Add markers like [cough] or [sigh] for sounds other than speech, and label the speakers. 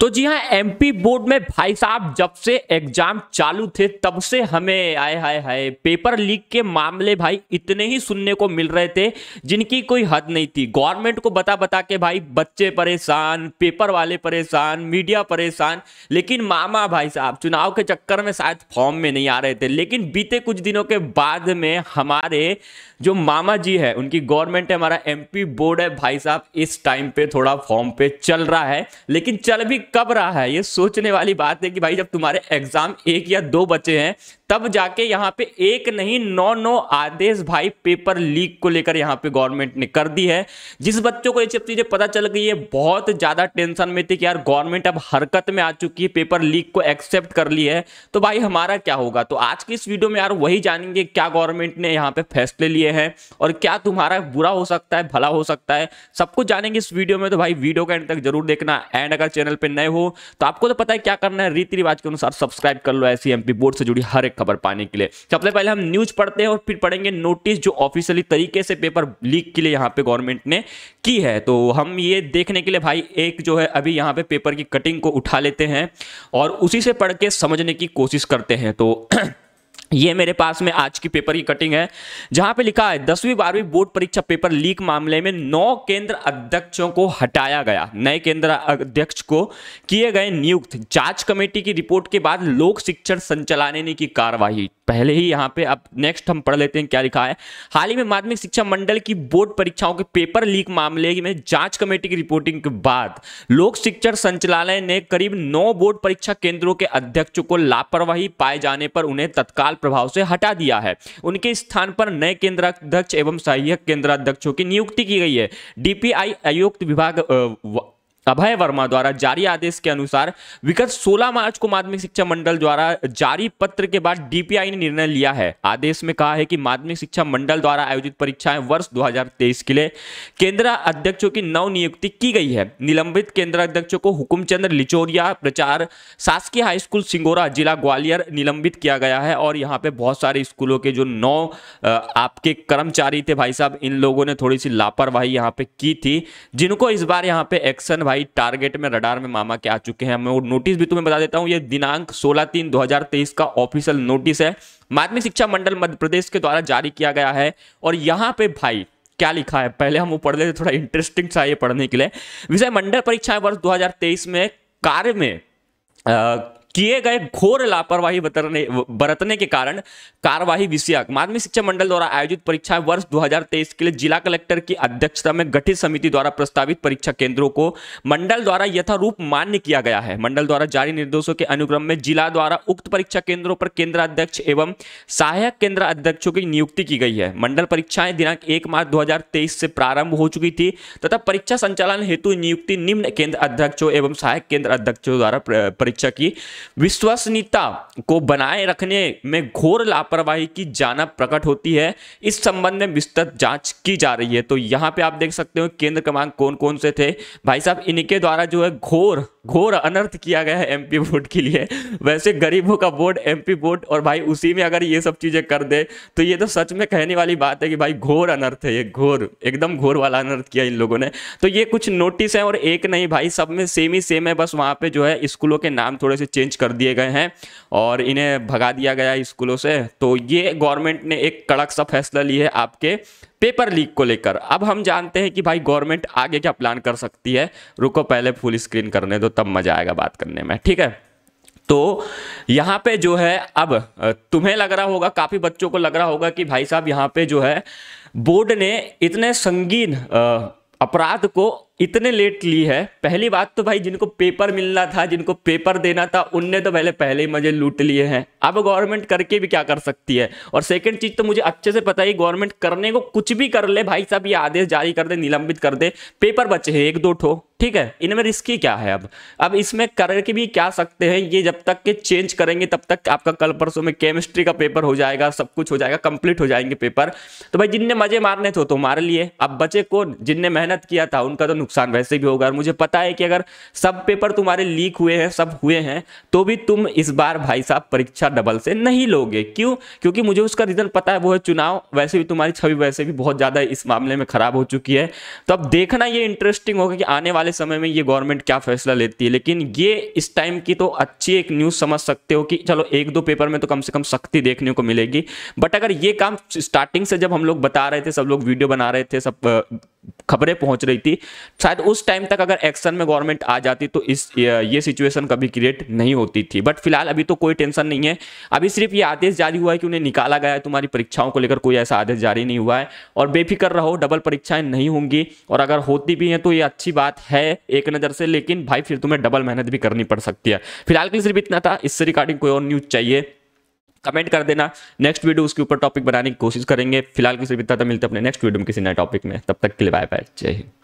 Speaker 1: तो जी हाँ MP board में भाई साहब जब से एग्जाम चालू थे तब से हमें आए हाय हाय पेपर लीक के मामले भाई इतने ही सुनने को मिल रहे थे जिनकी कोई हद नहीं थी गवर्नमेंट को बता बता के भाई बच्चे परेशान पेपर वाले परेशान मीडिया परेशान लेकिन मामा भाई साहब चुनाव के चक्कर में शायद फॉर्म में नहीं आ रहे थे लेकिन बीते कुछ दिनों के बाद में हमारे जो मामा जी है उनकी गवर्नमेंट है हमारा एम बोर्ड है भाई साहब इस टाइम पे थोड़ा फॉर्म पे चल रहा है लेकिन चल भी कब रहा है ये सोचने वाली बात है कि भाई जब तुम्हारे एग्जाम एक या दो बचे हैं तब जाके यहाँ पे एक नहीं नौ नौ आदेश भाई पेपर लीक को लेकर यहाँ पे गवर्नमेंट ने कर दी है जिस बच्चों को ये सब चीजें पता चल गई है बहुत ज्यादा टेंशन में थी कि यार गवर्नमेंट अब हरकत में आ चुकी है पेपर लीक को एक्सेप्ट कर ली है तो भाई हमारा क्या होगा तो आज की इस वीडियो में यार वही जानेंगे क्या गवर्नमेंट ने यहाँ पे फैसले लिए हैं और क्या तुम्हारा बुरा हो सकता है भला हो सकता है सब कुछ जानेंगे इस वीडियो में तो भाई वीडियो का एंड तक जरूर देखना एंड अगर चैनल पर नए हो तो आपको तो पता है क्या करना है रीति रिवाज के अनुसार सब्सक्राइब कर लो ऐसी एमपी बोर्ड से जुड़ी हर एक खबर पाने के लिए सबसे पहले हम न्यूज पढ़ते हैं और फिर पढ़ेंगे नोटिस जो ऑफिशियली तरीके से पेपर लीक के लिए यहाँ पे गवर्नमेंट ने की है तो हम ये देखने के लिए भाई एक जो है अभी यहाँ पे पेपर की कटिंग को उठा लेते हैं और उसी से पढ़ के समझने की कोशिश करते हैं तो [clears throat] ये मेरे पास में आज की पेपर की कटिंग है जहां पे लिखा है दसवीं बारहवीं बोर्ड परीक्षा पेपर लीक मामले में नौ केंद्र अध्यक्षों को हटाया गया नए केंद्र अध्यक्ष को किए गए नियुक्त जांच कमेटी की रिपोर्ट के बाद लोक शिक्षण संचालन की कार्यवाही पहले ही यहाँ पे अब नेक्स्ट हम पढ़ लेते हैं क्या लिखा है हाल ही में माध्यमिक शिक्षा मंडल की बोर्ड परीक्षाओं के पेपर लीक मामले में जांच कमेटी की रिपोर्टिंग के बाद लोक शिक्षण संचालय ने करीब नौ बोर्ड परीक्षा केंद्रों के अध्यक्षों को लापरवाही पाए जाने पर उन्हें तत्काल प्रभाव से हटा दिया है उनके स्थान पर नए केंद्राध्यक्ष एवं सहायक केंद्राध्यक्षों की नियुक्ति की गई है डीपीआई आयुक्त विभाग अभय वर्मा द्वारा जारी आदेश के अनुसार विगत 16 मार्च को माध्यमिक शिक्षा मंडल द्वारा जारी पत्र के बाद डीपीआई ने निर्णय लिया है आदेश में कहा है कि माध्यमिक शिक्षा मंडल द्वारा आयोजित परीक्षाएं वर्ष 2023 के लिए केंद्र अध्यक्षों की नव नियुक्ति की गई है निलंबित केंद्र अध्यक्षों को हुकुमचंद लिचोरिया प्रचार शासकीय हाईस्कूल सिंगोरा जिला ग्वालियर निलंबित किया गया है और यहाँ पे बहुत सारे स्कूलों के जो नौ आपके कर्मचारी थे भाई साहब इन लोगों ने थोड़ी सी लापरवाही यहाँ पे की थी जिनको इस बार यहाँ पे एक्शन भाई टारगेट में रडार में मामा के आ चुके हैं मैं वो नोटिस भी तुम्हें बता देता हूँ ये दिनांक 16 तीन 2023 का ऑफिशियल नोटिस है माध्यमिक शिक्षा मंडल मध्य प्रदेश के द्वारा जारी किया गया है और यहाँ पे भाई क्या लिखा है पहले हम वो पढ़ लेते थोड़ा इंटरेस्टिंग था ये पढ़ने के लिए विषय मंडल परीक्षाएं वर्ष दो में कार्य में किए गए घोर लापरवाही बरतने के कारण कार्यवाही विषयक माध्यमिक शिक्षा मंडल द्वारा आयोजित परीक्षा वर्ष 2023 के लिए जिला कलेक्टर की अध्यक्षता में गठित समिति द्वारा प्रस्तावित परीक्षा केंद्रों को मंडल द्वारा यथारूप मान्य किया गया है मंडल द्वारा जारी निर्देशों के अनुक्रम में जिला द्वारा उक्त परीक्षा केंद्रों पर केंद्राध्यक्ष एवं सहायक केंद्र अध्यक्षों की नियुक्ति की गई है मंडल परीक्षाएं दिनांक एक मार्च दो से प्रारंभ हो चुकी थी तथा परीक्षा संचालन हेतु नियुक्ति निम्न केंद्र अध्यक्षों एवं सहायक केंद्र अध्यक्षों द्वारा परीक्षा की विश्वसनीयता को बनाए रखने में घोर लापरवाही की जाना प्रकट होती है इस संबंध में विस्तृत जांच की जा रही है तो यहाँ पे आप देख सकते हो केंद्र क्रमांक कौन कौन से थे भाई साहब इनके द्वारा जो है घोर घोर अनर्थ किया गया है एमपी बोर्ड [laughs] के लिए वैसे गरीबों का बोर्ड एमपी बोर्ड और भाई उसी में अगर ये सब चीज़ें कर दे तो ये तो सच में कहने वाली बात है कि भाई घोर अनर्थ है ये घोर एकदम घोर वाला अनर्थ किया इन लोगों ने तो ये कुछ नोटिस है और एक नहीं भाई सब में सेम ही सेम है बस वहां पे जो है स्कूलों के नाम थोड़े से चेंज कर दिए गए हैं और इन्हें भगा दिया गया स्कूलों से तो ये गवर्नमेंट ने एक कड़क सा फैसला लिया है आपके पेपर लीक को लेकर अब हम जानते हैं कि भाई गवर्नमेंट आगे क्या प्लान कर सकती है रुको पहले फुल स्क्रीन करने दो तो तब मजा आएगा बात करने में ठीक है तो यहाँ पे जो है अब तुम्हें लग रहा होगा काफ़ी बच्चों को लग रहा होगा कि भाई साहब यहाँ पे जो है बोर्ड ने इतने संगीन अपराध को इतने लेट ली है पहली बात तो भाई जिनको पेपर मिलना था जिनको पेपर देना था उनने तो पहले पहले ही मजे लूट लिए हैं अब गवर्नमेंट करके भी क्या कर सकती है और सेकंड चीज तो मुझे अच्छे से पता है गवर्नमेंट करने को कुछ भी कर ले भाई साहब ये आदेश जारी कर दे निलंबित कर दे पेपर बचे हैं एक दो ठो ठीक है इनमें रिस्की क्या है अब अब इसमें करके भी क्या सकते हैं ये जब तक के चेंज करेंगे तब तक आपका कल परसों में केमिस्ट्री का पेपर हो जाएगा सब कुछ हो जाएगा कंप्लीट हो जाएंगे पेपर तो भाई जिनने मजे मारने थे तो मार लिए अब बचे कौन जिनने मेहनत किया था उनका तो नुकसान वैसे भी होगा और मुझे पता है कि अगर सब पेपर तुम्हारे लीक हुए हैं सब हुए हैं तो भी तुम इस बार भाई साहब परीक्षा डबल से नहीं लोगे क्यों क्योंकि मुझे उसका रीज़न पता है वो है चुनाव वैसे भी तुम्हारी छवि वैसे भी बहुत ज़्यादा इस मामले में ख़राब हो चुकी है तो अब देखना ये इंटरेस्टिंग होगा कि आने वाले समय में ये गवर्नमेंट क्या फैसला लेती है लेकिन ये इस टाइम की तो अच्छी एक न्यूज़ समझ सकते हो कि चलो एक दो पेपर में तो कम से कम सख्ती देखने को मिलेगी बट अगर ये काम स्टार्टिंग से जब हम लोग बता रहे थे सब लोग वीडियो बना रहे थे सब खबरें पहुंच रही थी शायद उस टाइम तक अगर एक्शन में गवर्नमेंट आ जाती तो इस ये सिचुएशन कभी क्रिएट नहीं होती थी बट फिलहाल अभी तो कोई टेंशन नहीं है अभी सिर्फ ये आदेश जारी हुआ है कि उन्हें निकाला गया है तुम्हारी परीक्षाओं को लेकर कोई ऐसा आदेश जारी नहीं हुआ है और बेफिक्र रहो डबल परीक्षाएं नहीं होंगी और अगर होती भी हैं तो ये अच्छी बात है एक नज़र से लेकिन भाई फिर तुम्हें डबल मेहनत भी करनी पड़ सकती है फिलहाल के लिए सिर्फ इतना था इससे रिगार्डिंग कोई और न्यूज़ चाहिए कमेंट कर देना नेक्स्ट वीडियो उसके ऊपर टॉपिक बनाने की कोशिश करेंगे फिलहाल किसी भी इतना मिलते अपने नेक्स्ट वीडियो में किसी नए टॉपिक में तब तक के लिए बाय बाय जय हिंद